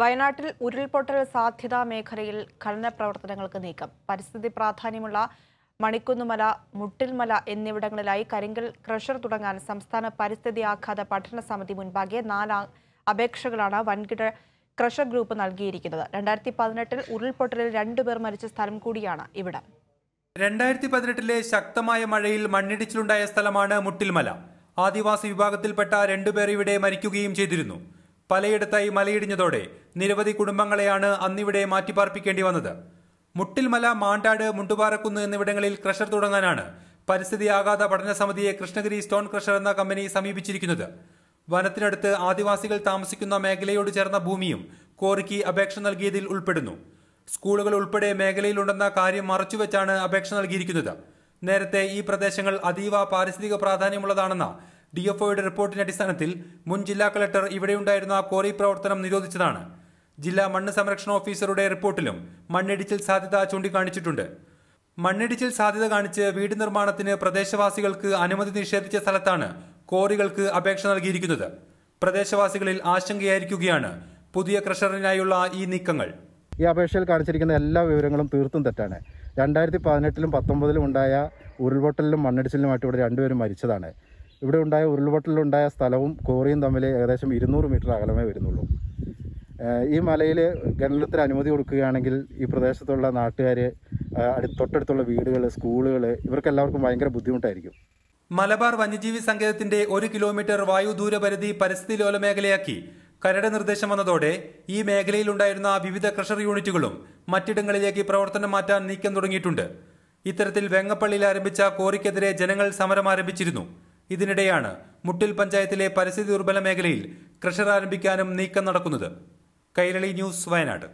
വയനാട്ടിൽ ഉരുൾപൊട്ടൽ സാധ്യതാ മേഖലയിൽ ഖനന പ്രവർത്തനങ്ങൾക്ക് നീക്കം പരിസ്ഥിതി പ്രാധാന്യമുള്ള മണിക്കുന്നുമല മുട്ടിൽമല എന്നിവിടങ്ങളിലായി കരിങ്കൽ ക്രഷർ തുടങ്ങാൻ സംസ്ഥാന പരിസ്ഥിതി ആഘാത പഠന സമിതി മുൻപാകെ നാല് അപേക്ഷകളാണ് വൻകിട ക്രഷർ ഗ്രൂപ്പ് നൽകിയിരിക്കുന്നത് രണ്ടായിരത്തി പതിനെട്ടിൽ ഉരുൾപൊട്ടലിൽ രണ്ടുപേർ മരിച്ച സ്ഥലം കൂടിയാണ് ഇവിടം രണ്ടായിരത്തി പതിനെട്ടിലെ ശക്തമായ മഴയിൽ മണ്ണിടിച്ചിലുണ്ടായ സ്ഥലമാണ് മുട്ടിൽമല ആദിവാസി വിഭാഗത്തിൽപ്പെട്ട രണ്ടുപേർ ഇവിടെ മരിക്കുകയും ചെയ്തിരുന്നു പലയിടത്തായി മലയിടിഞ്ഞതോടെ നിരവധി കുടുംബങ്ങളെയാണ് അന്നിവിടെ മാറ്റിപ്പാർപ്പിക്കേണ്ടി വന്നത് മുട്ടിൽമല മാണ്ടാട് മുണ്ടുപാറക്കുന്ന് എന്നിവിടങ്ങളിൽ ക്രഷർ തുടങ്ങാനാണ് പരിസ്ഥിതി ആഘാത പഠന സമിതിയെ കൃഷ്ണഗിരി സ്റ്റോൺ ക്രഷർ എന്ന കമ്പനി സമീപിച്ചിരിക്കുന്നത് വനത്തിനടുത്ത് ആദിവാസികൾ താമസിക്കുന്ന മേഖലയോട് ചേർന്ന ഭൂമിയും കോറിക്ക് അപേക്ഷ നൽകിയതിൽ ഉൾപ്പെടുന്നു സ്കൂളുകൾ ഉൾപ്പെടെ മേഖലയിലുണ്ടെന്ന കാര്യം മറച്ചുവെച്ചാണ് അപേക്ഷ നൽകിയിരിക്കുന്നത് നേരത്തെ ഈ പ്രദേശങ്ങൾ അതീവ പാരിസ്ഥിതിക പ്രാധാന്യമുള്ളതാണെന്ന ഡിഎഫ്ഒയുടെ റിപ്പോർട്ടിന്റെ അടിസ്ഥാനത്തിൽ മുൻ ജില്ലാ കളക്ടർ ഇവിടെയുണ്ടായിരുന്ന കോറി പ്രവർത്തനം നിരോധിച്ചതാണ് ജില്ലാ മണ്ണ് സംരക്ഷണ ഓഫീസറുടെ റിപ്പോർട്ടിലും മണ്ണിടിച്ചിൽ സാധ്യത ചൂണ്ടിക്കാണിച്ചിട്ടുണ്ട് മണ്ണിടിച്ചിൽ സാധ്യത കാണിച്ച് വീട് നിർമ്മാണത്തിന് പ്രദേശവാസികൾക്ക് അനുമതി നിഷേധിച്ച സ്ഥലത്താണ് കോറികൾക്ക് അപേക്ഷ നൽകിയിരിക്കുന്നത് പ്രദേശവാസികളിൽ ആശങ്കയായിരിക്കുകയാണ് പുതിയ ക്രഷറിനായുള്ള ഈ നീക്കങ്ങൾ ഈ അപേക്ഷയിൽ കാണിച്ചിരിക്കുന്ന എല്ലാ വിവരങ്ങളും തീർത്തും തെറ്റാണ് രണ്ടായിരത്തി പതിനെട്ടിലും പത്തൊമ്പതിലും ഉണ്ടായ ഉരുൾപൊട്ടലിലും മണ്ണിടിച്ചിലുമായിട്ട് ഇവിടെ രണ്ടുപേരും മരിച്ചതാണ് ഇവിടെ ഉണ്ടായ ഉരുൾപൊട്ടലിലുണ്ടായ സ്ഥലവും കോറിയും തമ്മിൽ ഏകദേശം ഇരുന്നൂറ് മീറ്റർ അകലമേ വരുന്നുള്ളൂ ഈ മലയിൽ ഖനനത്തിന് അനുമതി കൊടുക്കുകയാണെങ്കിൽ ഈ പ്രദേശത്തുള്ള നാട്ടുകാർ തൊട്ടടുത്തുള്ള വീടുകൾ സ്കൂളുകൾ ഇവർക്കെല്ലാവർക്കും ഭയങ്കര ബുദ്ധിമുട്ടായിരിക്കും മലബാർ വന്യജീവി സങ്കേതത്തിന്റെ ഒരു കിലോമീറ്റർ വായു ദൂരപരിധി പരിസ്ഥിതി ലോല മേഖലയാക്കി കരട് നിർദ്ദേശം വന്നതോടെ ഈ ഉണ്ടായിരുന്ന വിവിധ ക്രഷർ യൂണിറ്റുകളും മറ്റിടങ്ങളിലേക്ക് പ്രവർത്തനം മാറ്റാൻ നീക്കം തുടങ്ങിയിട്ടുണ്ട് ഇത്തരത്തിൽ വെങ്ങപ്പള്ളിയിൽ ആരംഭിച്ച കോറിക്കെതിരെ ജനങ്ങൾ സമരം ആരംഭിച്ചിരുന്നു ഇതിനിടെയാണ് മുട്ടിൽ പഞ്ചായത്തിലെ പരിസ്ഥിതി ദുർബല മേഖലയിൽ ക്രഷർ ആരംഭിക്കാനും നീക്കം നടക്കുന്നത് കൈരളി ന്യൂസ് വയനാട്